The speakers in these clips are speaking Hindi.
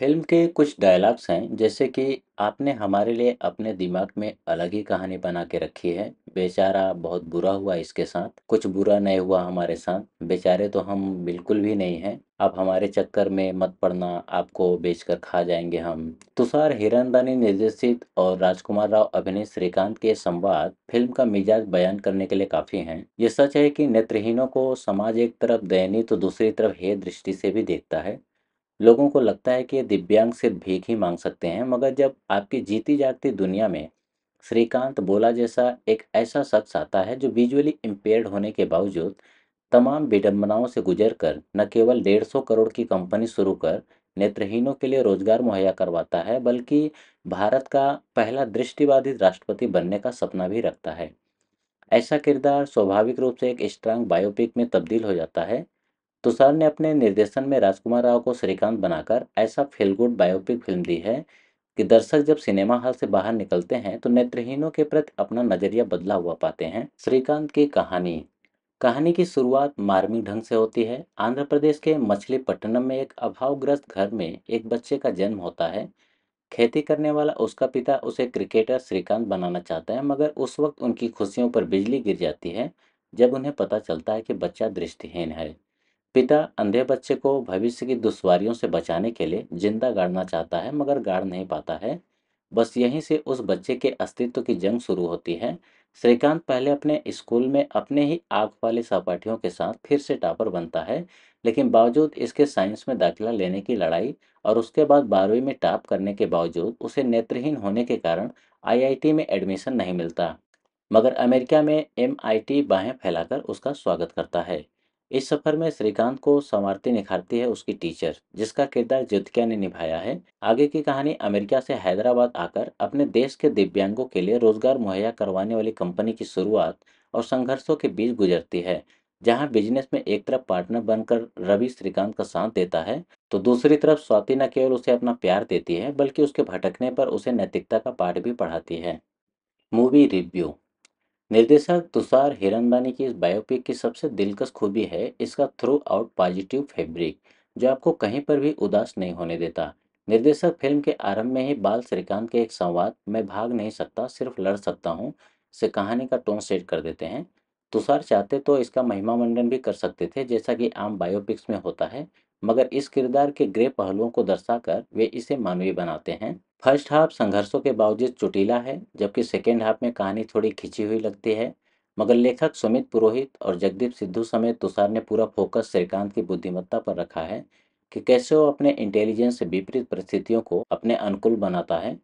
फ़िल्म के कुछ डायलॉग्स हैं जैसे कि आपने हमारे लिए अपने दिमाग में अलग ही कहानी बना के रखी है बेचारा बहुत बुरा हुआ इसके साथ कुछ बुरा नहीं हुआ हमारे साथ बेचारे तो हम बिल्कुल भी नहीं हैं आप हमारे चक्कर में मत पड़ना आपको बेचकर खा जाएंगे हम तुषार हिरनबानी निर्देशित और राजकुमार राव अभिनीत श्रीकांत के संवाद फिल्म का मिजाज बयान करने के लिए काफी हैं ये सच है कि नेत्रहीनों को समाज एक तरफ दयनीय तो दूसरी तरफ हे दृष्टि से भी देखता है लोगों को लगता है कि दिव्यांग सिर्फ भीख ही मांग सकते हैं मगर जब आपकी जीती जागती दुनिया में श्रीकांत बोला जैसा एक ऐसा शख्स आता है जो विजुअली इम्पेयर्ड होने के बावजूद तमाम विडम्बनाओं से गुजर कर न केवल डेढ़ सौ करोड़ की कंपनी शुरू कर नेत्रहीनों के लिए रोजगार मुहैया करवाता है बल्कि भारत का पहला दृष्टिबाधित राष्ट्रपति बनने का सपना भी रखता है ऐसा किरदार स्वाभाविक रूप से एक स्ट्रांग बायोपिक में तब्दील हो जाता है तुषार तो ने अपने निर्देशन में राजकुमार राव को श्रीकांत बनाकर ऐसा फिलगुड बायोपिक फिल्म दी है कि दर्शक जब सिनेमा हॉल से बाहर निकलते हैं तो नेत्रहीनों के प्रति अपना नज़रिया बदला हुआ पाते हैं श्रीकांत की कहानी कहानी की शुरुआत मार्मिक ढंग से होती है आंध्र प्रदेश के मछलीपट्टनम में एक अभावग्रस्त घर में एक बच्चे का जन्म होता है खेती करने वाला उसका पिता उसे क्रिकेटर श्रीकांत बनाना चाहता है मगर उस वक्त उनकी खुशियों पर बिजली गिर जाती है जब उन्हें पता चलता है कि बच्चा दृष्टिहीन है पिता अंधे बच्चे को भविष्य की दुश्वारियों से बचाने के लिए जिंदा गाड़ना चाहता है मगर गाड़ नहीं पाता है बस यहीं से उस बच्चे के अस्तित्व की जंग शुरू होती है श्रीकांत पहले अपने स्कूल में अपने ही आग वाले सहपाठियों के साथ फिर से टापर बनता है लेकिन बावजूद इसके साइंस में दाखिला लेने की लड़ाई और उसके बाद बारहवीं में टाप करने के बावजूद उसे नेत्रहीन होने के कारण आईआईटी में एडमिशन नहीं मिलता मगर अमेरिका में एमआईटी बाहें फैलाकर उसका स्वागत करता है इस सफर में श्रीकांत को संवारती निखारती है उसकी टीचर जिसका किरदार जितकिया ने निभाया है आगे की कहानी अमेरिका से हैदराबाद आकर अपने देश के दिव्यांगों के लिए रोजगार मुहैया करवाने वाली कंपनी की शुरुआत और संघर्षों के बीच गुजरती है जहां बिजनेस में एक तरफ पार्टनर बनकर रवि श्रीकांत का साथ देता है तो दूसरी तरफ स्वाति न केवल उसे अपना प्यार देती है बल्कि उसके भटकने पर उसे नैतिकता का पाठ भी पढ़ाती है मूवी रिव्यू निर्देशक तुषार हिरनदानी की इस बायोपिक की सबसे दिलकश खूबी है इसका थ्रू आउट पॉजिटिव फैब्रिक जो आपको कहीं पर भी उदास नहीं होने देता निर्देशक फिल्म के आरंभ में ही बाल श्रीकांत के एक संवाद मैं भाग नहीं सकता सिर्फ लड़ सकता हूँ से कहानी का टोन सेट कर देते हैं तुषार चाहते तो इसका महिमा मंडन भी कर सकते थे जैसा कि आम बायोपिक्स में होता है मगर इस किरदार के ग्रे पहलुओं को दर्शाकर वे इसे मानवीय बनाते हैं फर्स्ट हाफ संघर्षों के बावजूद चुटीला है जबकि सेकेंड हाफ में कहानी थोड़ी खिंची हुई लगती है मगर लेखक सुमित पुरोहित और जगदीप सिद्धू समेत तुषार ने पूरा फोकस श्रीकांत की बुद्धिमत्ता पर रखा है कि कैसे वो अपने इंटेलिजेंस से विपरीत परिस्थितियों को अपने अनुकूल बनाता है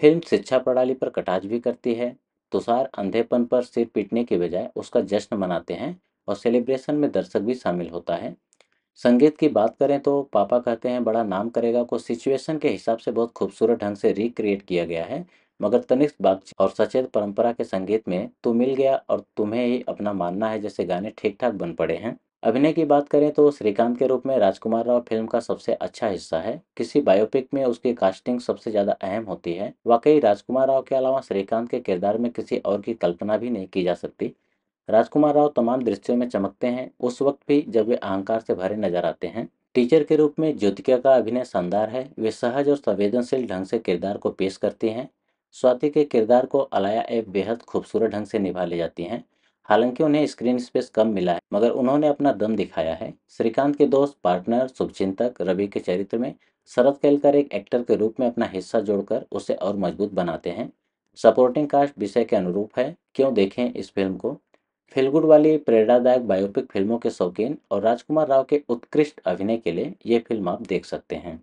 फिल्म शिक्षा प्रणाली पर कटाज भी करती है तुषार अंधेपन पर सिर पीटने के बजाय उसका जश्न मनाते हैं और सेलिब्रेशन में दर्शक भी शामिल होता है संगीत की बात करें तो पापा कहते हैं बड़ा नाम करेगा को सिचुएशन के हिसाब से बहुत खूबसूरत ढंग से रिक्रिएट किया गया है मगर तनिष्क बाग और सचेत परंपरा के संगीत में तू मिल गया और तुम्हें ही अपना मानना है जैसे गाने ठीक ठाक बन पड़े हैं अभिनय की बात करें तो श्रीकांत के रूप में राजकुमार राव फिल्म का सबसे अच्छा हिस्सा है किसी बायोपिक में उसकी कास्टिंग सबसे ज्यादा अहम होती है वाकई राजकुमार राव के अलावा श्रीकांत के किरदार में किसी और की कल्पना भी नहीं की जा सकती राजकुमार राव तमाम दृश्यों में चमकते हैं उस वक्त भी जब वे अहंकार से भरे नजर आते हैं टीचर के रूप में ज्योतिका का अभिनय शानदार है वे सहज और संवेदनशील ढंग से किरदार को पेश करती हैं स्वाति के किरदार को अलाया एप बेहद खूबसूरत ढंग से निभा ले जाती हैं हालांकि उन्हें स्क्रीन स्पेस कम मिला है मगर उन्होंने अपना दम दिखाया है श्रीकांत के दोस्त पार्टनर शुभचिंतक रवि के चरित्र में शरद कैलकर एक एक्टर के रूप में अपना हिस्सा जोड़कर उसे और मजबूत बनाते हैं सपोर्टिंग कास्ट विषय के अनुरूप है क्यों देखें इस फिल्म को फिलगुड वाली प्रेरणादायक बायोपिक फिल्मों के शौकीन और राजकुमार राव के उत्कृष्ट अभिनय के लिए ये फिल्म आप देख सकते हैं